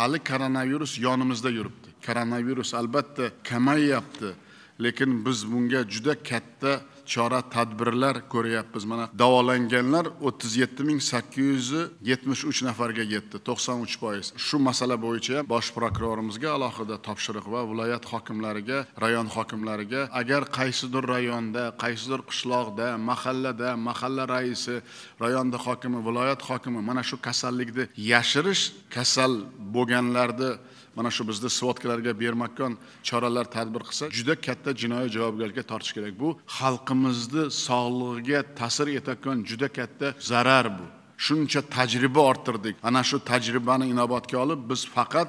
hali koronavirus yonimizda yuribdi koronavirus albatta kamayyapti lekin biz bunga juda katta chora tadbirlar ko'ryapmiz mana davolanganlar o'ttiz yetti ming sakkiz yuz yetmish uch nafarga yetdi to'qson uch foiz shu masala bo'yicha bosh prokurorimizga alohida topshiriq va viloyat hokimlariga rayon hokimlariga agar qaysidir rayonda qaysidir qishloqda mahallada mahalla raisi rayonda hokimi viloyat hokimi mana shu kasallikni yashirish kasal bo'lganlarni mana shu bizni svodkalarga bermakon choralar tadbir qilsa juda katta jinoiy javobgarlikka tortish kerak bu xalqimizni sog'lig'iga ta'sir etadigan juda katta zarar bu shuncha tajriba orttirdik ana shu tajribani inobatga olib biz faqat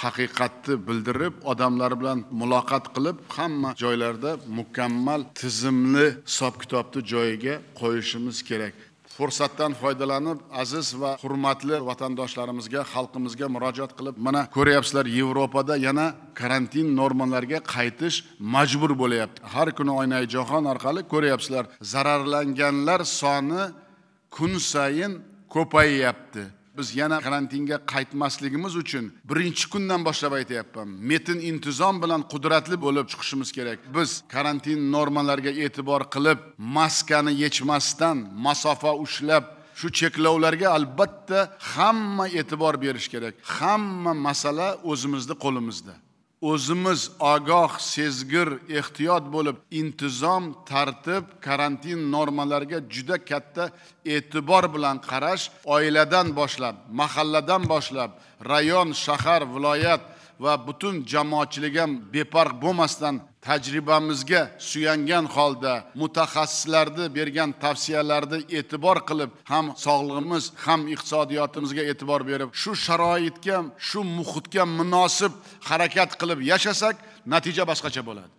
haqiqatni bildirib odamlar bilan muloqot qilib hamma joylarda mukammal tizimli hisob kitobni joyiga qo'yishimiz kerak fursatdan foydalanib aziz va hurmatli vatandoshlarimizga xalqimizga murojaat qilib mana ko'ryapsizlar yevropada yana karantin normalariga qaytish majbur bo'lyapti har kuni oynai jahon orqali ko'ryapsizlar zararlanganlar soni kun sayin ko'payyapti biz yana karantinga qaytmasligimiz uchun birinchi kundan boshlab aytyapman metin intizom bilan qudratli bo'lib chiqishimiz kerak biz karantin normalariga e'tibor qilib maskani yechmasdan masofa ushlab shu cheklovlarga albatta hamma e'tibor berish kerak hamma masala o'zimizni qo'limizda o'zimiz ogoh sezgir ehtiyot bo'lib intizom tartib karantin normalariga juda katta e'tibor bilan qarash oiladan boshlab mahalladan boshlab rayon shahar viloyat va butun jamoatchilik ham befarq bo'lmasdan tajribamizga suyangan holda mutaxassislarni bergan tavsiyalarni e'tibor qilib ham sog'lig'imiz ham iqtisodiyotimizga e'tibor berib shu sharoitga shu muhitga munosib harakat qilib yashasak natija boshqacha bo'ladi